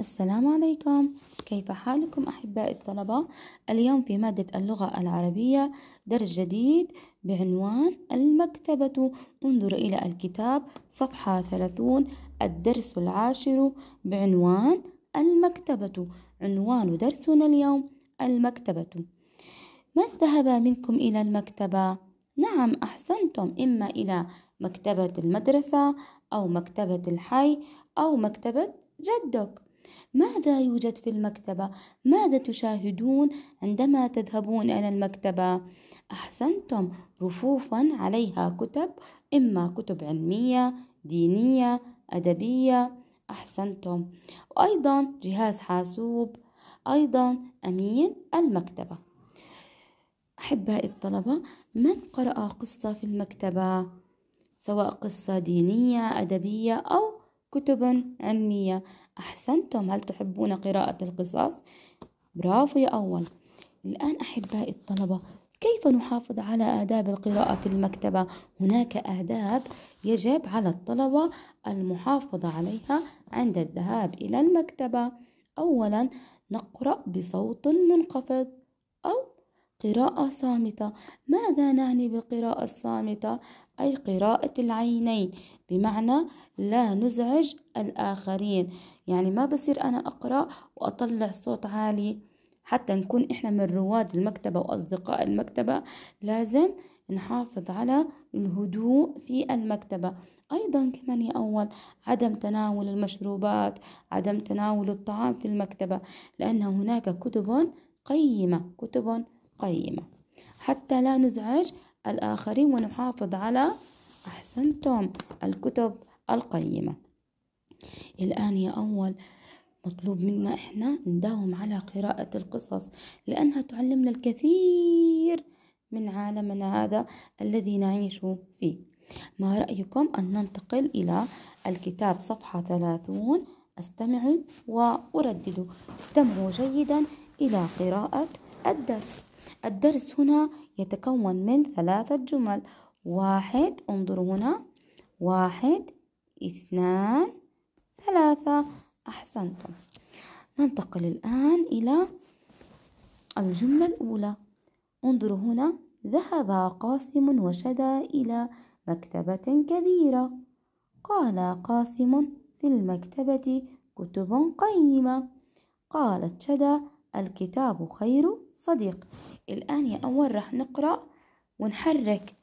السلام عليكم كيف حالكم أحباء الطلبة اليوم في مادة اللغة العربية درس جديد بعنوان المكتبة انظر إلى الكتاب صفحة 30 الدرس العاشر بعنوان المكتبة عنوان درسنا اليوم المكتبة من ذهب منكم إلى المكتبة؟ نعم أحسنتم إما إلى مكتبة المدرسة أو مكتبة الحي أو مكتبة جدك ماذا يوجد في المكتبة ماذا تشاهدون عندما تذهبون إلى المكتبة أحسنتم رفوفا عليها كتب إما كتب علمية دينية أدبية أحسنتم وأيضا جهاز حاسوب أيضا أمين المكتبة أحبائي الطلبة من قرأ قصة في المكتبة سواء قصة دينية أدبية أو كتب علمية أحسنتم هل تحبون قراءة القصص؟ برافو يا أول الآن أحبائي الطلبة كيف نحافظ على آداب القراءة في المكتبة؟ هناك آداب يجب على الطلبة المحافظة عليها عند الذهاب إلى المكتبة أولا نقرأ بصوت منخفض قراءة صامتة ماذا نعني بالقراءة الصامتة؟ أي قراءة العينين بمعنى لا نزعج الآخرين يعني ما بصير أنا أقرأ وأطلع صوت عالي حتى نكون إحنا من رواد المكتبة وأصدقاء المكتبة لازم نحافظ على الهدوء في المكتبة أيضا كمان يا أول عدم تناول المشروبات عدم تناول الطعام في المكتبة لأن هناك كتب قيمة كتب قيمة حتى لا نزعج الآخرين ونحافظ على أحسنتم الكتب القيمة الآن يا أول مطلوب منا إحنا نداوم على قراءة القصص لأنها تعلمنا الكثير من عالمنا هذا الذي نعيش فيه ما رأيكم أن ننتقل إلى الكتاب صفحة 30 استمعوا وأرددوا استمعوا جيدا إلى قراءة الدرس الدرس هنا يتكون من ثلاثة جمل واحد انظروا هنا واحد اثنان ثلاثة أحسنتم ننتقل الآن إلى الجملة الأولى انظروا هنا ذهب قاسم وشدى إلى مكتبة كبيرة قال قاسم في المكتبة كتب قيمة قالت شدى الكتاب خير صديق الآن يا أول راح نقرأ ونحرك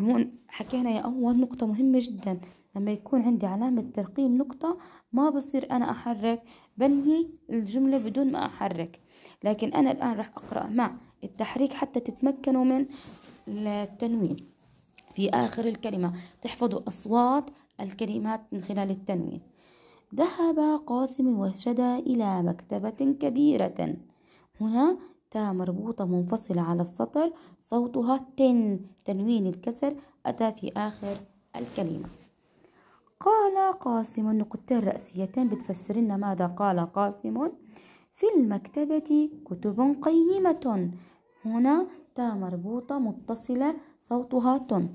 هون حكينا يا أول نقطة مهمة جدا لما يكون عندي علامة ترقيم نقطة ما بصير أنا أحرك بنهي الجملة بدون ما أحرك لكن أنا الآن راح أقرأ مع التحريك حتى تتمكنوا من التنوين في آخر الكلمة تحفظوا أصوات الكلمات من خلال التنوين ذهب قاسم وشدى إلى مكتبة كبيرة هنا تاء مربوطة منفصلة على السطر صوتها تن تنوين الكسر أتى في آخر الكلمة قال قاسم نقطتين بتفسر لنا ماذا قال قاسم في المكتبة كتب قيمة هنا تاء مربوطة متصلة صوتها تن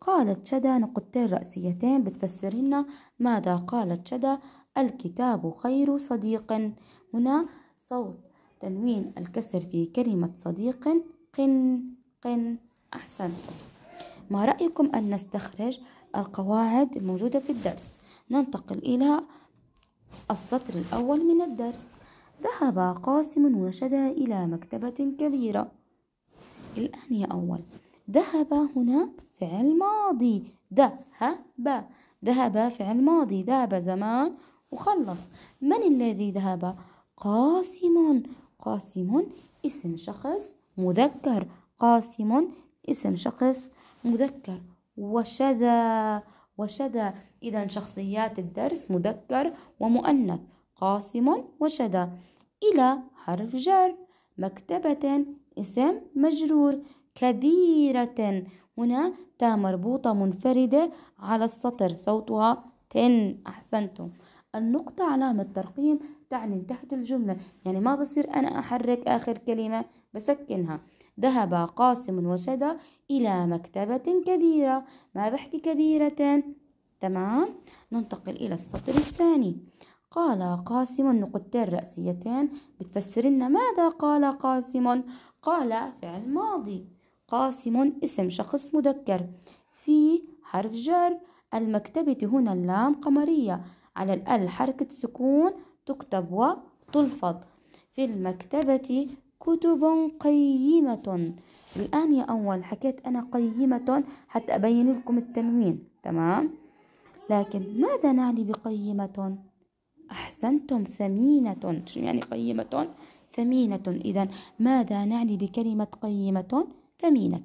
قالت شدى نقطتين بتفسر لنا ماذا قالت شدى الكتاب خير صديق هنا صوت تنوين الكسر في كلمة صديق قن قن أحسن ما رأيكم أن نستخرج القواعد الموجودة في الدرس ننتقل إلى السطر الأول من الدرس ذهب قاسم وشدى إلى مكتبة كبيرة الآن يا أول ذهب هنا فعل ماضي ذهب ذهب فعل ماضي ذهب زمان وخلص من الذي ذهب قاسم قاسم اسم شخص مذكر قاسم اسم شخص مذكر وشذا وشذا إذا شخصيات الدرس مذكر ومؤنث قاسم وشذا إلى حرف جر مكتبة اسم مجرور كبيرة هنا تا مربوطة منفردة على السطر صوتها تن أحسنتم النقطة علامة ترقيم تعني انتهت الجملة يعني ما بصير أنا أحرك آخر كلمة بسكنها ذهب قاسم وشدى إلى مكتبة كبيرة ما بحكي كبيرة تمام ننتقل إلى السطر الثاني قال قاسم نقطتين رأسيتين لنا ماذا قال قاسم قال فعل ماضي قاسم اسم شخص مذكر في حرف جر المكتبة هنا اللام قمرية على الأل حركة سكون تكتب وتلفظ في المكتبة كتب قيمة الآن يا أول حكيت أنا قيمة حتى أبين لكم التنوين تمام لكن ماذا نعني بقيمة أحسنتم ثمينة شو يعني قيمة ثمينة إذا ماذا نعني بكلمة قيمة ثمينة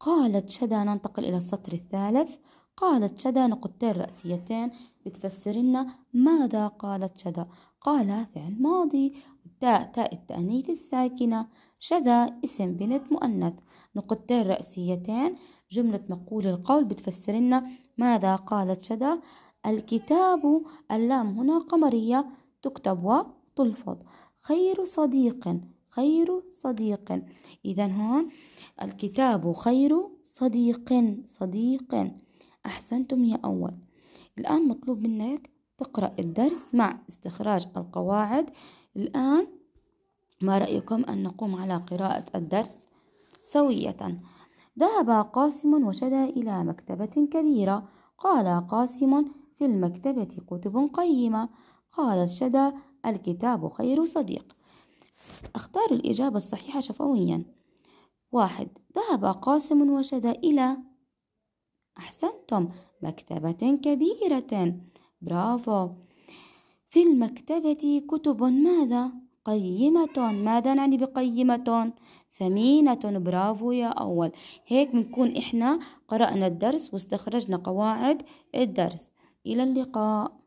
قالت شذا ننتقل إلى السطر الثالث قالت شدا نقطتين رأسيتين بتفسرن ماذا قالت شدا قال فعل ماضي تاء تاء التأنيث الساكنة شدا اسم بنت مؤنث نقطتين رأسيتين جملة مقول القول بتفسرن ماذا قالت شدا الكتاب اللام هنا قمرية تكتب وتلفظ خير صديق خير صديق إذا هون الكتاب خير صديق صديق أحسنتم يا أول الآن مطلوب منك تقرأ الدرس مع استخراج القواعد الآن ما رأيكم أن نقوم على قراءة الدرس سوية ذهب قاسم وشدا إلى مكتبة كبيرة قال قاسم في المكتبة كتب قيمة قال الشدى الكتاب خير صديق اختار الإجابة الصحيحة شفويا واحد ذهب قاسم وشدى إلى أحسنتم مكتبة كبيرة برافو في المكتبة كتب ماذا؟ قيمة ماذا نعني بقيمة؟ ثمينة برافو يا أول هيك بنكون إحنا قرأنا الدرس واستخرجنا قواعد الدرس إلى اللقاء